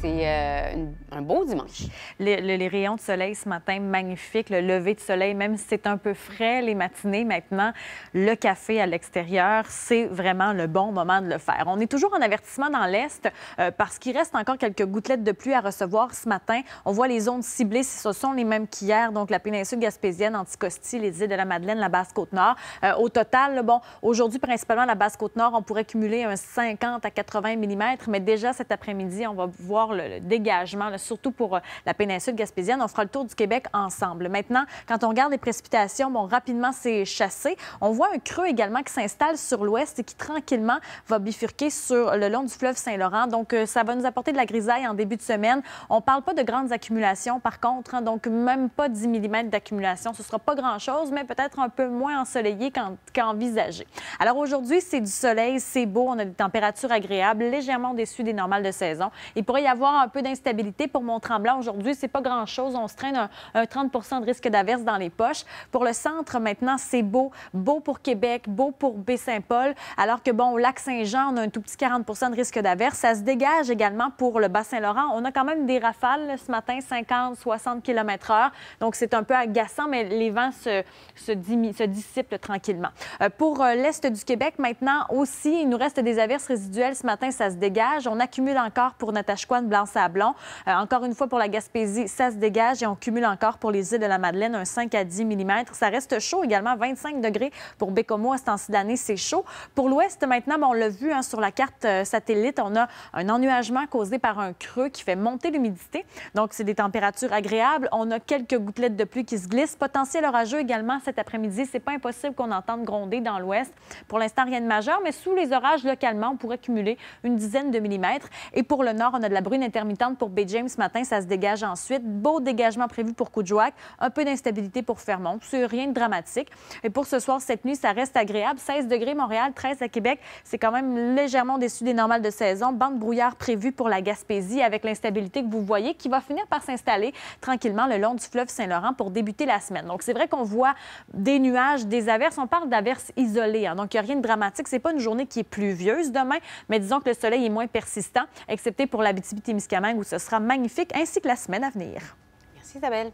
C'est euh, un beau dimanche. Les, rayons de soleil ce matin, magnifique Le lever de soleil, même si c'est un peu frais les matinées maintenant, le café à l'extérieur, c'est vraiment le bon moment de le faire. On est toujours en avertissement dans l'Est euh, parce qu'il reste encore quelques gouttelettes de pluie à recevoir ce matin. On voit les zones ciblées, si ce sont les mêmes qu'hier, donc la péninsule gaspésienne, Anticosti, les îles de la Madeleine, la Basse-Côte-Nord. Euh, au total, bon, aujourd'hui, principalement la Basse-Côte-Nord, on pourrait cumuler un 50 à 80 mm, mais déjà cet après-midi, on on va voir le, dégagement, surtout pour euh, la péninsule gaspésienne. On fera le tour du Québec ensemble. Maintenant, quand on regarde les précipitations, bon, rapidement, c'est chassé. On voit un creux également qui s'installe sur l'ouest et qui tranquillement va bifurquer sur le long du fleuve Saint-Laurent. Donc, euh, ça va nous apporter de la grisaille en début de semaine. On ne parle pas de grandes accumulations, par contre, hein, donc même pas 10 mm d'accumulation. Ce ne sera pas grand-chose, mais peut-être un peu moins ensoleillé qu'envisagé. Alors aujourd'hui, c'est du soleil, c'est beau, on a des températures agréables, légèrement déçues des normales de saison. Il pourrait y avoir un peu d'instabilité pour Mont-Tremblant aujourd'hui. C'est pas grand-chose. On se traîne un, 30 de risque d'averse dans les poches. Pour le centre, maintenant, c'est beau. Beau pour Québec, beau pour Baie-Saint-Paul. Alors que, bon, au lac Saint-Jean, on a un tout petit 40 de risque d'averse. Ça se dégage également pour le Bas-Saint-Laurent. On a quand même des rafales ce matin, 50, 60 km/h. Donc, c'est un peu agaçant, mais les vents se, se, dissipent tranquillement. Euh, pour euh, l'est du Québec, maintenant aussi, il nous reste des averses résiduelles ce matin. Ça se dégage. On accumule encore pour Natashquan, Blanc-Sablon. blanc euh, encore une fois, pour la Gaspésie, ça se dégage et on cumule encore pour les îles de la Madeleine un 5 à 10 mm. Ça reste chaud également, 25 degrés pour Bécomo à ce temps-ci d'année, c'est chaud. Pour l'ouest, maintenant, on l'a vu hein, sur la carte euh, satellite, on a un ennuagement causé par un creux qui fait monter l'humidité. Donc, c'est des températures agréables. On a quelques gouttelettes de pluie qui se glissent. Potentiel orageux également cet après-midi. C'est pas impossible qu'on entende gronder dans l'ouest. Pour l'instant, rien de majeur, mais sous les orages localement, on pourrait cumuler une dizaine de millimètres. Et pour le nord, on a de la brune intermittente pour James ce matin. Ça se dégage ensuite. Beau dégagement prévu pour Coudjouac. Un peu d'instabilité pour Fermont. C'est rien de dramatique. Et pour ce soir, cette nuit, ça reste agréable. 16 degrés Montréal, 13 à Québec. C'est quand même légèrement déçu dessus des normales de saison. Bande brouillard prévue pour la Gaspésie avec l'instabilité que vous voyez qui va finir par s'installer tranquillement le long du fleuve Saint-Laurent pour débuter la semaine. Donc, c'est vrai qu'on voit des nuages, des averses. On parle d'averses isolées. Hein. Donc, il n'y a rien de dramatique. C'est pas une journée qui est pluvieuse demain, mais disons que le soleil est moins persistant, excepté pour pour l'Abitibi-Témiscamingue où ce sera magnifique, ainsi que la semaine à venir. Merci Isabelle.